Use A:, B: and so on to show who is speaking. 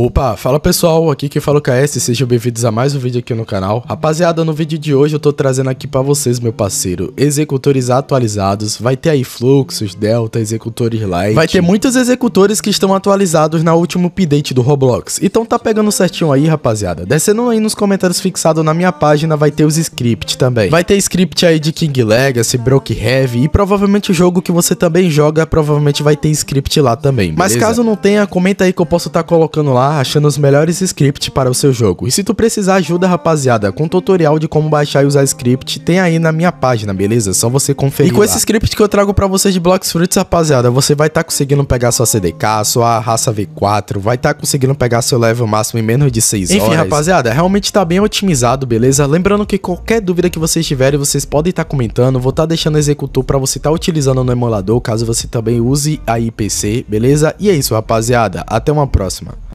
A: Opa, fala pessoal, aqui que fala é o KS, sejam bem-vindos a mais um vídeo aqui no canal. Rapaziada, no vídeo de hoje eu tô trazendo aqui pra vocês, meu parceiro, executores atualizados, vai ter aí fluxos, delta, executores light. Vai ter muitos executores que estão atualizados na última update do Roblox, então tá pegando certinho aí, rapaziada. Descendo aí nos comentários fixado na minha página vai ter os scripts também. Vai ter script aí de King Legacy, Broke Heavy e provavelmente o jogo que você também joga, provavelmente vai ter script lá também, beleza? Mas caso não tenha, comenta aí que eu posso estar tá colocando lá achando os melhores scripts para o seu jogo. E se tu precisar ajuda, rapaziada, com tutorial de como baixar e usar script, tem aí na minha página, beleza? Só você conferir E com lá. esse script que eu trago para vocês de Blocks Fruits, rapaziada, você vai estar tá conseguindo pegar sua CDK, sua raça V4, vai estar tá conseguindo pegar seu level máximo em menos de 6 Enfim, horas. Enfim, rapaziada, realmente tá bem otimizado, beleza? Lembrando que qualquer dúvida que vocês tiverem, vocês podem estar tá comentando, vou estar tá deixando executor para você estar tá utilizando no emulador, caso você também use a IPC, beleza? E é isso, rapaziada. Até uma próxima.